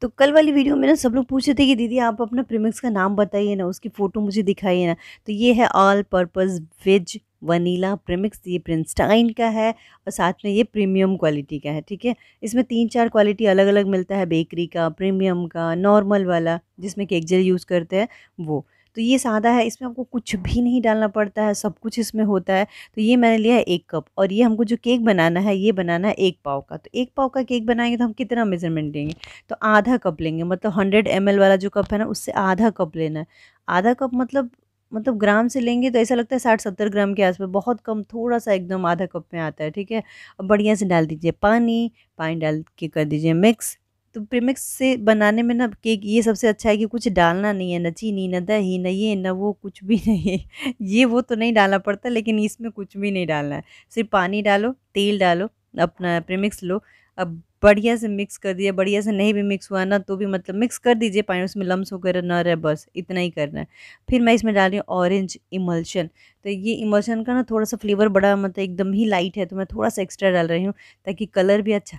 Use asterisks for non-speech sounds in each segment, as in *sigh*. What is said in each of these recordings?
तो कल वाली वीडियो में ना सब लोग पूछ रहे थे कि दीदी आप अपना प्रीमिक्स का नाम बताइए ना उसकी फ़ोटो मुझे दिखाइए ना तो ये है all purpose veg vanilla premix ये प्रिंसटाइन का है और साथ में ये प्रीमियम क्वालिटी का है ठीक है इसमें तीन चार क्वालिटी अलग अलग मिलता है बेकरी का प्रीमियम का नॉर्मल वाला जिसमें केक जेल यूज़ करते हैं वो तो ये सादा है इसमें हमको कुछ भी नहीं डालना पड़ता है सब कुछ इसमें होता है तो ये मैंने लिया है एक कप और ये हमको जो केक बनाना है ये बनाना है एक पाव का तो एक पाव का केक बनाएंगे तो हम कितना मेजरमेंट देंगे तो आधा कप लेंगे मतलब हंड्रेड एम वाला जो कप है ना उससे आधा कप लेना है आधा कप मतलब मतलब ग्राम से लेंगे तो ऐसा लगता है साठ सत्तर ग्राम के आसपास बहुत कम थोड़ा सा एकदम आधा कप में आता है ठीक है अब बढ़िया से डाल दीजिए पानी पानी डाल के कर दीजिए मिक्स तो प्रीमिक्स से बनाने में ना केक ये सबसे अच्छा है कि कुछ डालना नहीं है न चीनी न दही न ये न वो कुछ भी *laughs* नहीं है ये वो तो नहीं डालना पड़ता लेकिन इसमें कुछ भी नहीं डालना है सिर्फ पानी डालो तेल डालो अपना प्रीमिक्स लो अब बढ़िया से मिक्स कर दिया बढ़िया से नहीं भी मिक्स हुआ ना तो भी मतलब मिक्स कर दीजिए पानी उसमें लम्स वगैरह ना रहे बस इतना ही करना है फिर मैं इसमें डाल रही हूँ ऑरेंज इमल्शन तो ये इमल्शन का ना थोड़ा सा फ्लेवर बड़ा मतलब एकदम ही लाइट है तो मैं थोड़ा सा एक्स्ट्रा डाल रही हूँ ताकि कलर भी अच्छा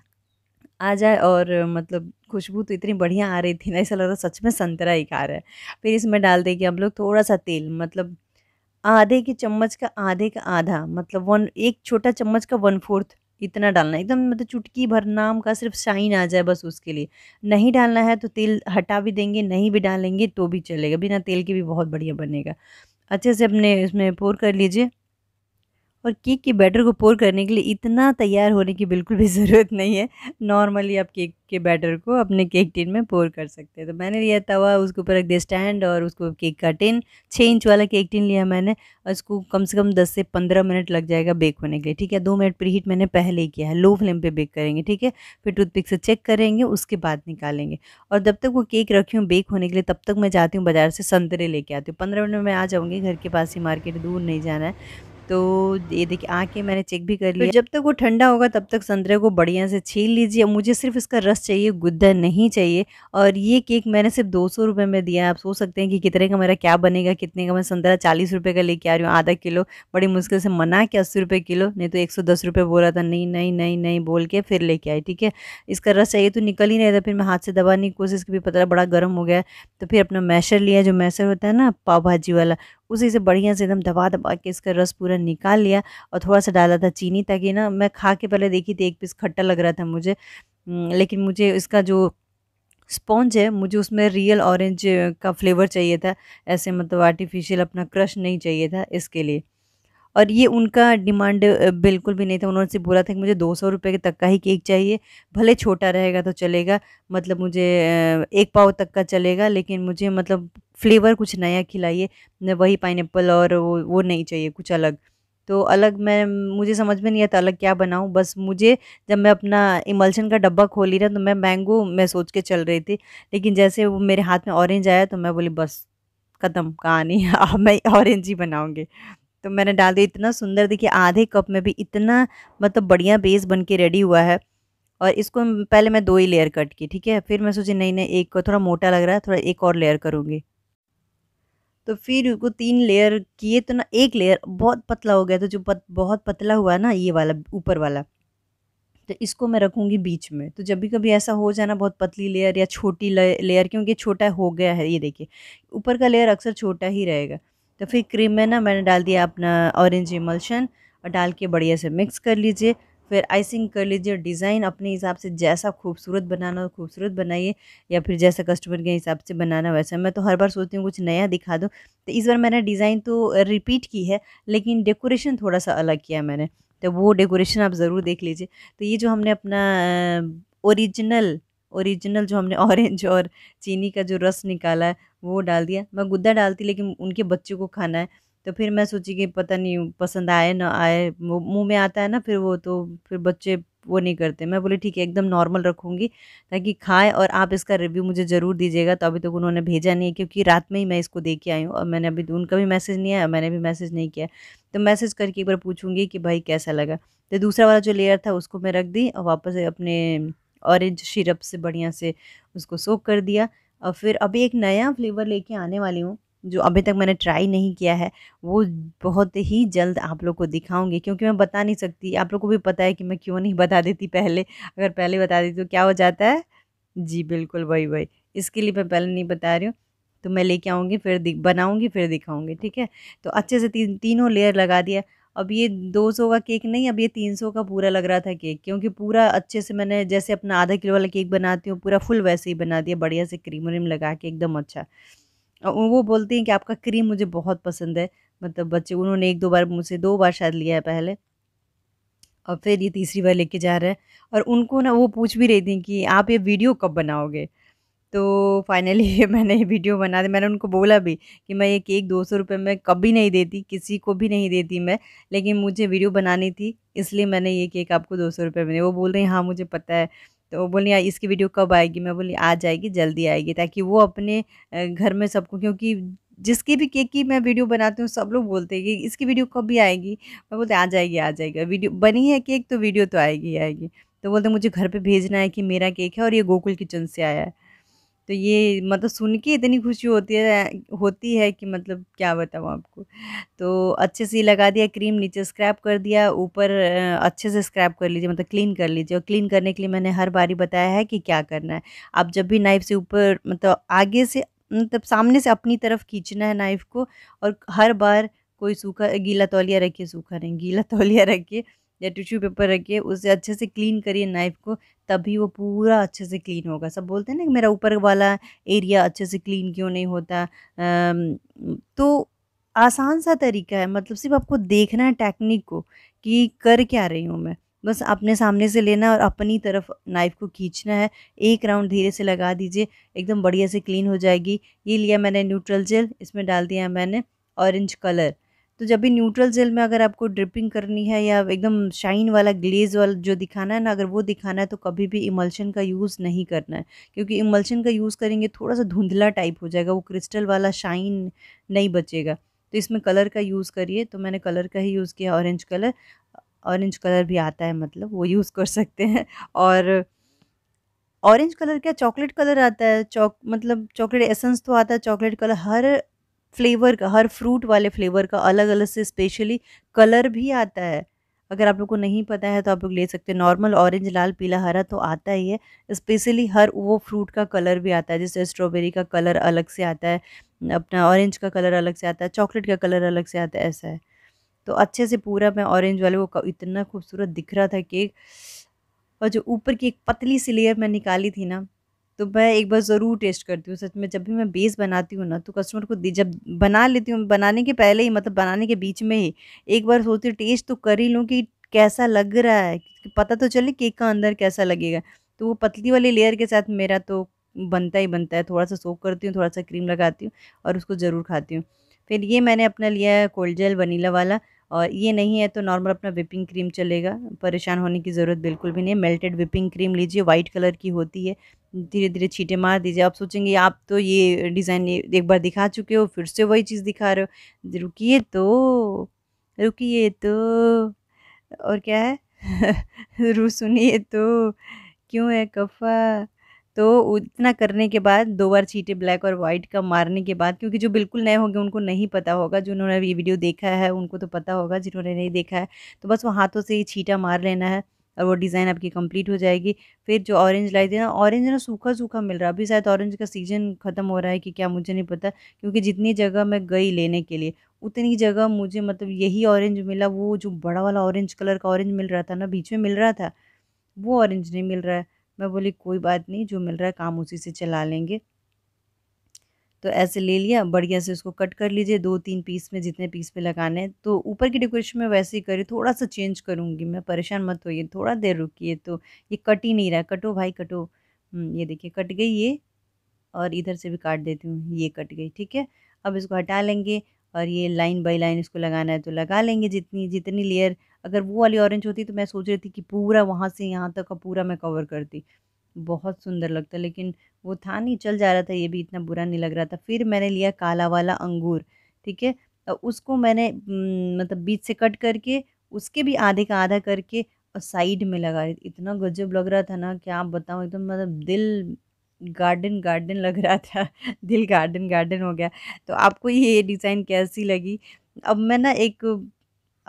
आ जाए और मतलब खुशबू तो इतनी बढ़िया आ रही थी ना ऐसा लग रहा सच में संतरा ही खा रहा है फिर इसमें डाल देंगे हम लोग थोड़ा सा तेल मतलब आधे के चम्मच का आधे का आधा मतलब वन एक छोटा चम्मच का वन फोर्थ इतना डालना एकदम मतलब चुटकी भर नाम का सिर्फ शाइन आ जाए बस उसके लिए नहीं डालना है तो तेल हटा भी देंगे नहीं भी डालेंगे तो भी चलेगा बिना तेल के भी बहुत बढ़िया बनेगा अच्छे से अपने इसमें पोर कर लीजिए और केक के बैटर को पोर करने के लिए इतना तैयार होने की बिल्कुल भी *laughs* ज़रूरत नहीं है नॉर्मली आप केक के बैटर को अपने केक टिन में पोर कर सकते हैं तो मैंने लिया तवा उसके ऊपर रख दिया स्टैंड और उसको केक का टिन छः इंच वाला केक टिन लिया मैंने और उसको कम से कम दस से पंद्रह मिनट लग जाएगा बेक होने के लिए ठीक है दो मिनट प्री हीट मैंने पहले ही किया है लो फ्लेम पर बेक करेंगे ठीक है फिर टूथपिक से चेक करेंगे उसके बाद निकालेंगे और जब तक वो केक रखी हूँ बेक होने के लिए तब तक मैं जाती हूँ बाज़ार से संतरे लेके आती हूँ पंद्रह मिनट में मैं आ जाऊँगी घर के पास ही मार्केट दूर नहीं जाना है तो ये देखिए आके मैंने चेक भी कर तो लिया जब तक वो ठंडा होगा तब तक संतरे को बढ़िया से छील लीजिए मुझे सिर्फ इसका रस चाहिए गुद्दा नहीं चाहिए और ये केक मैंने सिर्फ दो सौ रुपये में दिया आप सोच सकते हैं कि कितने का मेरा क्या बनेगा कितने का मैं संतरा चालीस रुपये का लेके आ रही हूँ आधा किलो बड़ी मुश्किल से मना के अस्सी रुपये किलो नहीं तो एक सौ दस रुपये बोला था नहीं नहीं नहीं नहीं बोल के फिर लेके आई ठीक है इसका रस चाहिए तो निकल ही नहीं था फिर मैं हाथ से दबाने की कोशिश की पता बड़ा गर्म हो गया तो फिर अपना मैशर लिया जो मैशर होता है ना पाव भाजी वाला उसी से बढ़िया से एकदम दबा दबा के इसका रस पूरा निकाल लिया और थोड़ा सा डाला था चीनी ताकि ना मैं खा के पहले देखी थी तो एक पीस खट्टा लग रहा था मुझे लेकिन मुझे इसका जो स्पॉन्ज है मुझे उसमें रियल ऑरेंज का फ्लेवर चाहिए था ऐसे मतलब आर्टिफिशियल अपना क्रश नहीं चाहिए था इसके लिए और ये उनका डिमांड बिल्कुल भी नहीं था उन्होंने से बोला था कि मुझे दो सौ रुपये तक का ही केक चाहिए भले छोटा रहेगा तो चलेगा मतलब मुझे एक पाव तक का चलेगा लेकिन मुझे मतलब फ्लेवर कुछ नया खिलाइए वही पाइन और वो वो नहीं चाहिए कुछ अलग तो अलग मैं मुझे समझ में नहीं आता अलग क्या बनाऊँ बस मुझे जब मैं अपना इमल्शन का डब्बा खोली रहा तो मैं मैंगो मैं सोच के चल रही थी लेकिन जैसे वो मेरे हाथ में ऑरेंज आया तो मैं बोली बस ख़त्म कहानी *laughs* अब मैं ऑरेंज ही बनाऊँगी तो मैंने डाल दिया इतना सुंदर देखिए आधे कप में भी इतना मतलब बढ़िया बेस बन के रेडी हुआ है और इसको पहले मैं दो ही लेयर कट की ठीक है फिर मैं सोची नहीं नहीं एक को थोड़ा मोटा लग रहा है थोड़ा एक और लेयर करूँगी तो फिर उसको तीन लेयर किए तो ना एक लेयर बहुत पतला हो गया तो जो पत, बहुत पतला हुआ ना ये वाला ऊपर वाला तो इसको मैं रखूँगी बीच में तो जब भी कभी ऐसा हो जाना बहुत पतली लेयर या छोटी लेयर क्योंकि छोटा हो गया है ये देखिए ऊपर का लेयर अक्सर छोटा ही रहेगा तो फिर क्रीम में ना मैंने डाल दिया अपना ऑरेंज इमल्शन और डाल के बढ़िया से मिक्स कर लीजिए फिर आइसिंग कर लीजिए डिज़ाइन अपने हिसाब से जैसा खूबसूरत बनाना हो खूबसूरत बनाइए या फिर जैसा कस्टमर के हिसाब से बनाना वैसा मैं तो हर बार सोचती हूँ कुछ नया दिखा दूँ तो इस बार मैंने डिज़ाइन तो रिपीट की है लेकिन डेकोरेशन थोड़ा सा अलग किया मैंने तो वो डेकोरेशन आप ज़रूर देख लीजिए तो ये जो हमने अपना ओरिजिनल ओरिजिनल जो हमने ऑरेंज और चीनी का जो रस निकाला है वो डाल दिया मैं गुद्दा डालती लेकिन उनके बच्चों को खाना है तो फिर मैं सोची कि पता नहीं पसंद आए ना आए मुंह में आता है ना फिर वो तो फिर बच्चे वो नहीं करते मैं बोली ठीक है एकदम नॉर्मल रखूँगी ताकि खाएं और आप इसका रिव्यू मुझे ज़रूर दीजिएगा तो अभी तक तो उन्होंने भेजा नहीं है क्योंकि रात में ही मैं इसको दे के आई हूँ और मैंने अभी उनका भी मैसेज नहीं आया मैंने भी मैसेज नहीं किया तो मैसेज करके एक बार पूछूँगी कि भाई कैसा लगा तो दूसरा वाला जो लेयर था उसको मैं रख दी और वापस अपने ऑरेंज सिरप से बढ़िया से उसको सोक कर दिया और फिर अभी एक नया फ्लेवर लेके आने वाली हूँ जो अभी तक मैंने ट्राई नहीं किया है वो बहुत ही जल्द आप लोग को दिखाऊंगी क्योंकि मैं बता नहीं सकती आप लोग को भी पता है कि मैं क्यों नहीं बता देती पहले अगर पहले बता देती तो क्या हो जाता है जी बिल्कुल वही वही इसके लिए मैं पहले नहीं बता रही हूँ तो मैं लेके आऊँगी फिर बनाऊँगी फिर दिखाऊँगी ठीक है तो अच्छे से तीन तीनों लेयर लगा दिया अब ये दो सौ का केक नहीं अब ये तीन सौ का पूरा लग रहा था केक क्योंकि पूरा अच्छे से मैंने जैसे अपना आधा किलो वाला केक बनाती हूँ पूरा फुल वैसे ही बना दिया बढ़िया से क्रीम व्रीम लगा के एकदम अच्छा वो बोलती हैं कि आपका क्रीम मुझे बहुत पसंद है मतलब बच्चे उन्होंने एक दो बार मुझसे दो बार शायद लिया है पहले और फिर ये तीसरी बार लेके जा रहे हैं और उनको ना वो पूछ भी रही थी कि आप ये वीडियो कब बनाओगे तो फाइनली *laughs* मैंने ये वीडियो बना दी मैंने उनको बोला भी कि मैं ये केक दो सौ रुपये में कभी नहीं देती किसी को भी नहीं देती मैं लेकिन मुझे वीडियो बनानी थी इसलिए मैंने ये केक आपको दो सौ रुपये में वो बोल रही हाँ मुझे पता है तो वो बोली हाँ, इसकी वीडियो कब आएगी मैं बोली आ जाएगी जल्दी आएगी ताकि वो अपने घर में सबको क्योंकि जिसकी भी केक की मैं वीडियो बनाती हूँ सब लोग बोलते हैं कि इसकी वीडियो कब भी आएगी मैं बोलते आ जाएगी आ जाएगी वीडियो बनी है केक तो वीडियो तो आएगी आएगी तो बोलते मुझे घर पे भेजना है कि मेरा केक है और ये गोकुल किचन से आया है तो ये मतलब सुन के इतनी खुशी होती है होती है कि मतलब क्या बताऊँ आपको तो अच्छे से लगा दिया क्रीम नीचे स्क्रैप कर दिया ऊपर अच्छे से स्क्रैप कर लीजिए मतलब क्लीन कर लीजिए और क्लीन करने के लिए मैंने हर बारी बताया है कि क्या करना है आप जब भी नाइफ से ऊपर मतलब आगे से मतलब सामने से अपनी तरफ खींचना है नाइफ़ को और हर बार कोई सूखा गीला तौलिया रखिए सूखा नहीं गीला *laughs* तौलिया रखिए या टिश्यू पेपर रखिए उसे अच्छे से क्लीन करिए नाइफ़ को तभी वो पूरा अच्छे से क्लीन होगा सब बोलते हैं ना कि मेरा ऊपर वाला एरिया अच्छे से क्लीन क्यों नहीं होता तो आसान सा तरीका है मतलब सिर्फ आपको देखना है टेक्निक को कि कर क्या रही हूँ मैं बस अपने सामने से लेना और अपनी तरफ नाइफ़ को खींचना है एक राउंड धीरे से लगा दीजिए एकदम बढ़िया से क्लीन हो जाएगी ये लिया मैंने न्यूट्रल जेल इसमें डाल दिया मैंने ऑरेंज कलर तो जब भी न्यूट्रल जेल में अगर आपको ड्रिपिंग करनी है या एकदम शाइन वाला ग्लेज वाला जो दिखाना है ना अगर वो दिखाना है तो कभी भी इमल्शन का यूज़ नहीं करना है क्योंकि इमल्शन का यूज़ करेंगे थोड़ा सा धुंधला टाइप हो जाएगा वो क्रिस्टल वाला शाइन नहीं बचेगा तो इसमें कलर का यूज़ करिए तो मैंने कलर का ही यूज़ किया ऑरेंज कलर ऑरेंज कलर भी आता है मतलब वो यूज़ कर सकते हैं और ऑरेंज कलर क्या चॉकलेट कलर आता है चॉक मतलब चॉकलेट एसेंस तो आता है चॉकलेट कलर हर फ्लेवर का हर फ्रूट वाले फ्लेवर का अलग अलग से स्पेशली कलर भी आता है अगर आप लोग को नहीं पता है तो आप लोग ले सकते हैं नॉर्मल ऑरेंज लाल पीला हरा तो आता ही है स्पेशली हर वो फ्रूट का कलर भी आता है जैसे स्ट्रॉबेरी का कलर अलग से आता है अपना ऑरेंज का कलर अलग से आता है चॉकलेट का कलर अलग से आता है ऐसा है तो अच्छे से पूरा मैं ऑरेंज वाले को इतना खूबसूरत दिख रहा था केक और जो ऊपर की एक पतली सी लेयर मैं निकाली थी ना तो मैं एक बार ज़रूर टेस्ट करती हूँ सच में जब भी मैं बेस बनाती हूँ ना तो कस्टमर को जब बना लेती हूँ बनाने के पहले ही मतलब बनाने के बीच में ही एक बार सोचती हूँ टेस्ट तो कर ही लूँ कि कैसा लग रहा है पता तो चले केक का अंदर कैसा लगेगा तो वो पतली वाली लेयर के साथ मेरा तो बनता ही बनता है थोड़ा सा सोख करती हूँ थोड़ा सा क्रीम लगाती हूँ और उसको ज़रूर खाती हूँ फिर ये मैंने अपना लिया है कोल्ड जेल वनीला वाला और ये नहीं है तो नॉर्मल अपना विपिंग क्रीम चलेगा परेशान होने की ज़रूरत बिल्कुल भी नहीं है मेल्टेड विपिंग क्रीम लीजिए वाइट कलर की होती है धीरे धीरे छीटे मार दीजिए आप सोचेंगे आप तो ये डिज़ाइन एक बार दिखा चुके हो फिर से वही चीज़ दिखा रहे हो रुकिए तो रुकिए तो और क्या है *laughs* रू सुनिए तो क्यों है कफ़ा तो इतना करने के बाद दो बार चीटे ब्लैक और वाइट का मारने के बाद क्योंकि जो बिल्कुल नए होंगे उनको नहीं पता होगा जिन्होंने ये वीडियो देखा है उनको तो पता होगा जिन्होंने नहीं देखा है तो बस वो हाथों से ही छीटा मार लेना है और वो डिज़ाइन आपकी कंप्लीट हो जाएगी फिर जो ऑरेंज लाई थी ना ऑरेंज ना सूखा सूखा मिल रहा है अभी शायद ऑरेंज का सीज़न ख़त्म हो रहा है कि क्या मुझे नहीं पता क्योंकि जितनी जगह मैं गई लेने के लिए उतनी जगह मुझे मतलब यही ऑरेंज मिला वो जो बड़ा वाला ऑरेंज कलर का ऑरेंज मिल रहा था ना बीच में मिल रहा था वो ऑरेंज नहीं मिल रहा है मैं बोली कोई बात नहीं जो मिल रहा है काम उसी से चला लेंगे तो ऐसे ले लिया बढ़िया से उसको कट कर लीजिए दो तीन पीस में जितने पीस में लगाने हैं तो ऊपर की डेकोरेशन में वैसे ही करी थोड़ा सा चेंज करूँगी मैं परेशान मत होइए थोड़ा देर रुकिए तो ये कट ही नहीं रहा कटो भाई कटो हम्म, ये देखिए कट गई ये और इधर से भी काट देती हूँ ये कट गई ठीक है अब इसको हटा लेंगे और ये लाइन बाई लाइन इसको लगाना है तो लगा लेंगे जितनी जितनी लेयर अगर वो वाली ऑरेंज होती तो मैं सोच रही थी कि पूरा वहाँ से यहाँ तक का पूरा मैं कवर करती बहुत सुंदर लगता लेकिन वो था नहीं चल जा रहा था ये भी इतना बुरा नहीं लग रहा था फिर मैंने लिया काला वाला अंगूर ठीक है उसको मैंने मतलब बीच से कट करके उसके भी आधे का आधा करके और साइड में लगा इतना गजब लग रहा था ना कि आप बताओ एकदम तो मतलब दिल गार्डन गार्डन लग रहा था दिल गार्डन गार्डन हो गया तो आपको ये डिज़ाइन कैसी लगी अब मैं ना एक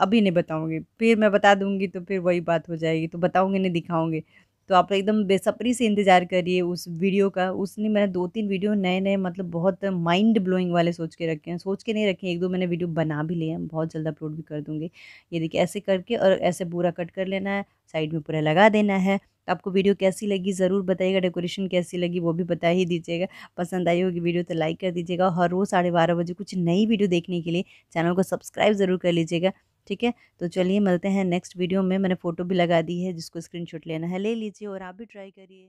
अभी नहीं बताऊँगी फिर मैं बता दूँगी तो फिर वही बात हो जाएगी तो बताऊँगी नहीं दिखाऊँगी तो आप एकदम बेसब्री से इंतज़ार करिए उस वीडियो का उसने मैंने दो तीन वीडियो नए नए मतलब बहुत माइंड ब्लोइंग वाले सोच के रखे हैं सोच के नहीं रखे एक दो मैंने वीडियो बना भी लिए हैं बहुत जल्द अपलोड भी कर दूँगी ये देखिए ऐसे करके और ऐसे पूरा कट कर लेना है साइड में पूरा लगा देना है तो आपको वीडियो कैसी लगी ज़रूर बताइएगा डेकोरेशन कैसी लगी वो भी बता ही दीजिएगा पसंद आई होगी वीडियो तो लाइक कर दीजिएगा हर रोज़ साढ़े बारह बजे कुछ नई वीडियो देखने के लिए चैनल को सब्सक्राइब ज़रूर कर लीजिएगा ठीक है तो चलिए मिलते हैं नेक्स्ट वीडियो में मैंने फ़ोटो भी लगा दी है जिसको स्क्रीनशॉट लेना है ले लीजिए और आप भी ट्राई करिए